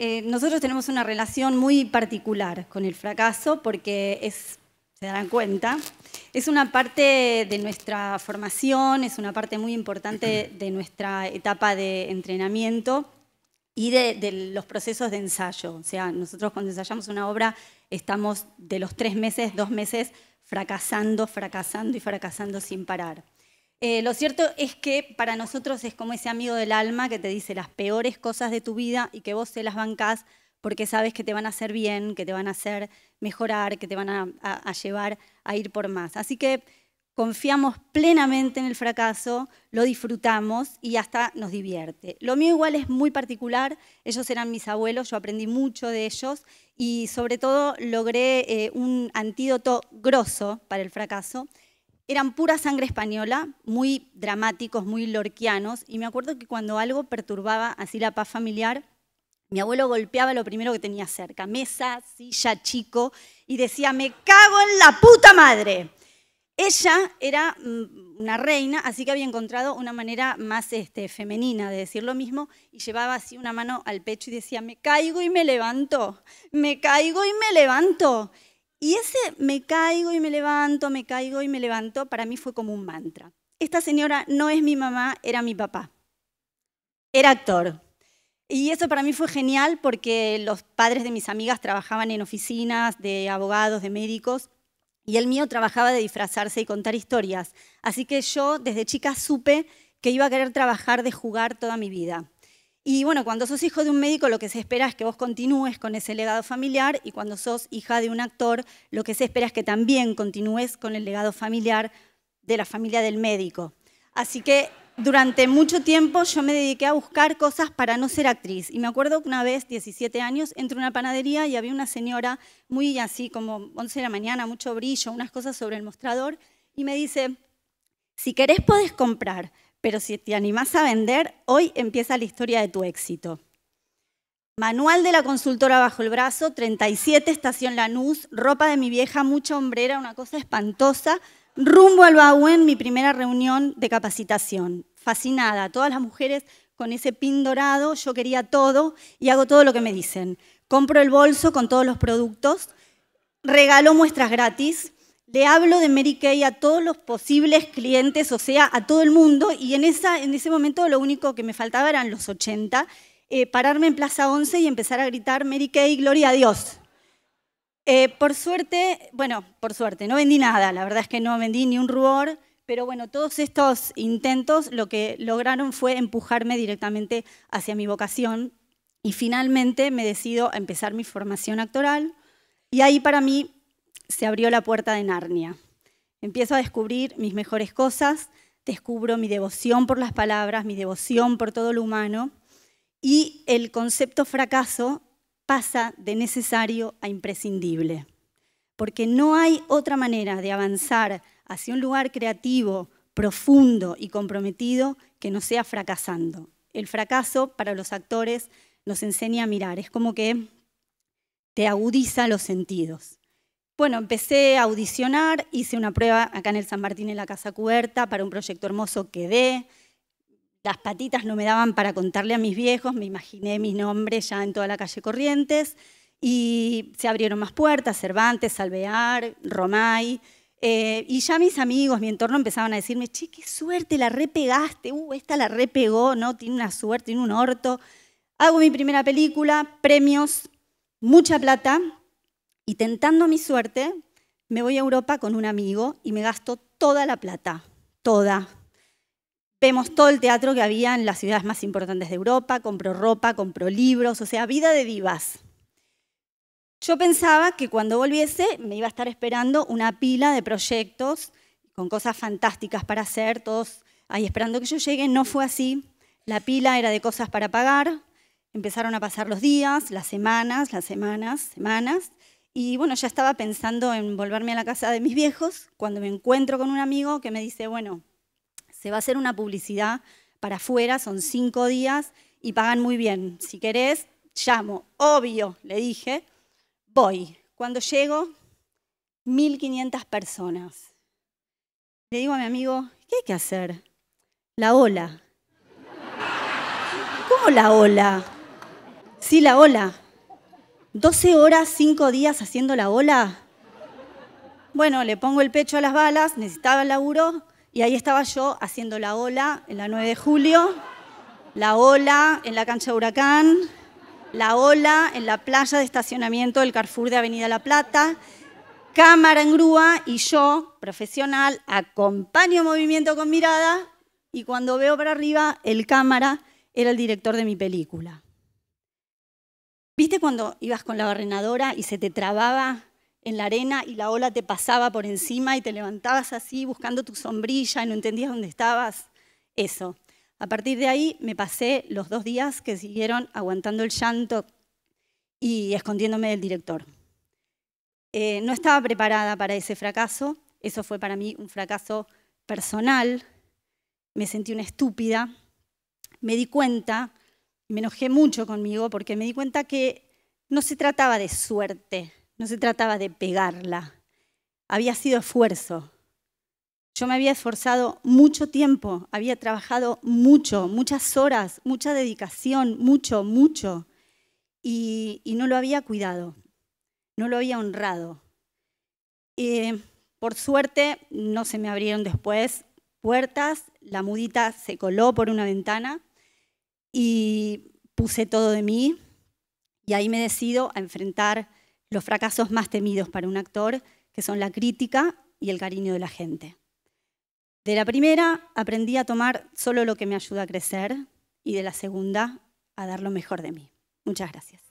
Eh, nosotros tenemos una relación muy particular con el fracaso porque es, se darán cuenta, es una parte de nuestra formación, es una parte muy importante de nuestra etapa de entrenamiento y de, los procesos de ensayo. O sea, nosotros cuando ensayamos una obra estamos de los tres meses, dos meses, fracasando, fracasando y fracasando sin parar. Eh, lo cierto es que para nosotros es como ese amigo del alma que te dice las peores cosas de tu vida y que vos se las bancás porque sabes que te van a hacer bien, que te van a hacer mejorar, que te van a, llevar a ir por más. Así que confiamos plenamente en el fracaso, lo disfrutamos y hasta nos divierte. Lo mío igual es muy particular, ellos eran mis abuelos, yo aprendí mucho de ellos y sobre todo logré eh, un antídoto grosso para el fracaso, eran pura sangre española, muy dramáticos, muy lorquianos, y me acuerdo que cuando algo perturbaba así la paz familiar, mi abuelo golpeaba lo primero que tenía cerca, mesa, silla, chico, y decía, me cago en la puta madre. Ella era mm, una reina, así que había encontrado una manera más este, femenina de decir lo mismo y llevaba así una mano al pecho y decía, me caigo y me levanto, me caigo y me levanto. Y ese me caigo y me levanto, me caigo y me levanto, para mí fue como un mantra. Esta señora no es mi mamá, era mi papá. Era actor. Y eso para mí fue genial porque los padres de mis amigas trabajaban en oficinas de abogados, de médicos, y el mío trabajaba de disfrazarse y contar historias. Así que yo desde chica supe que iba a querer trabajar de jugar toda mi vida. Y bueno, cuando sos hijo de un médico lo que se espera es que vos continúes con ese legado familiar y cuando sos hija de un actor lo que se espera es que también continúes con el legado familiar de la familia del médico. Así que durante mucho tiempo yo me dediqué a buscar cosas para no ser actriz. Y me acuerdo que una vez, 17 años, entré una panadería y había una señora muy así como 11 de la mañana, mucho brillo, unas cosas sobre el mostrador, y me dice, si querés podés comprar, pero si te animás a vender, hoy empieza la historia de tu éxito. Manual de la consultora bajo el brazo, 37, estación Lanús, ropa de mi vieja, mucha hombrera, una cosa espantosa. Rumbo al Bauen, mi primera reunión de capacitación. Fascinada, todas las mujeres con ese pin dorado, yo quería todo y hago todo lo que me dicen. Compro el bolso con todos los productos, regalo muestras gratis, le hablo de Mary Kay a todos los posibles clientes, o sea, a todo el mundo, y en, ese momento lo único que me faltaba eran los 80, eh, pararme en Plaza 11 y empezar a gritar Mary Kay, gloria a Dios. Eh, por suerte, bueno, por suerte, no vendí nada, la verdad es que no vendí ni un rubor, pero bueno, todos estos intentos lo que lograron fue empujarme directamente hacia mi vocación y finalmente me decido a empezar mi formación actoral y ahí para mí se abrió la puerta de Narnia. Empiezo a descubrir mis mejores cosas, descubro mi devoción por las palabras, mi devoción por todo lo humano y el concepto fracaso pasa de necesario a imprescindible, porque no hay otra manera de avanzar hacia un lugar creativo, profundo y comprometido que no sea fracasando. El fracaso para los actores nos enseña a mirar, es como que te agudiza los sentidos. Bueno, empecé a audicionar, hice una prueba acá en el San Martín en la Casa Cubierta para un proyecto hermoso que Las patitas no me daban para contarle a mis viejos, me imaginé mi nombre ya en toda la calle Corrientes y se abrieron más puertas, Cervantes, Salvear, Romay. Eh, y ya mis amigos, mi entorno empezaban a decirme, che, qué suerte, la repegaste, uh, esta la repegó, ¿no? Tiene una suerte, tiene un orto. Hago mi primera película, premios, mucha plata, y tentando mi suerte, me voy a Europa con un amigo y me gasto toda la plata, toda. Vemos todo el teatro que había en las ciudades más importantes de Europa, compro ropa, compro libros, o sea, vida de divas. Yo pensaba que cuando volviese me iba a estar esperando una pila de proyectos con cosas fantásticas para hacer, todos ahí esperando que yo llegue. No fue así. La pila era de cosas para pagar. Empezaron a pasar los días, las semanas, las semanas, semanas. Y bueno, ya estaba pensando en volverme a la casa de mis viejos cuando me encuentro con un amigo que me dice, bueno, se va a hacer una publicidad para afuera, son cinco días y pagan muy bien. Si querés, llamo. Obvio, le dije, voy. Cuando llego, 1.500 personas. Le digo a mi amigo, ¿qué hay que hacer? La ola. ¿Cómo la ola? Sí, la ola. ¿12 horas, 5 días haciendo la ola? Bueno, le pongo el pecho a las balas, necesitaba el laburo y ahí estaba yo haciendo la ola en la 9 de julio, la ola en la cancha de Huracán, la ola en la playa de estacionamiento del Carrefour de Avenida La Plata, cámara en grúa y yo, profesional, acompaño movimiento con mirada y cuando veo para arriba, el cámara era el director de mi película. ¿Viste cuando ibas con la barrenadora y se te trababa en la arena y la ola te pasaba por encima y te levantabas así buscando tu sombrilla y no entendías dónde estabas? Eso. A partir de ahí me pasé los dos días que siguieron aguantando el llanto y escondiéndome del director. Eh, no estaba preparada para ese fracaso, eso fue para mí un fracaso personal, me sentí una estúpida, me di cuenta me enojé mucho conmigo porque me di cuenta que no se trataba de suerte, no se trataba de pegarla. Había sido esfuerzo. Yo me había esforzado mucho tiempo, había trabajado mucho, muchas horas, mucha dedicación, mucho, mucho. Y, no lo había cuidado, no lo había honrado. Eh, por suerte, no se me abrieron después puertas, la mudita se coló por una ventana y puse todo de mí y ahí me decido a enfrentar los fracasos más temidos para un actor, que son la crítica y el cariño de la gente. De la primera aprendí a tomar solo lo que me ayuda a crecer y de la segunda a dar lo mejor de mí. Muchas gracias.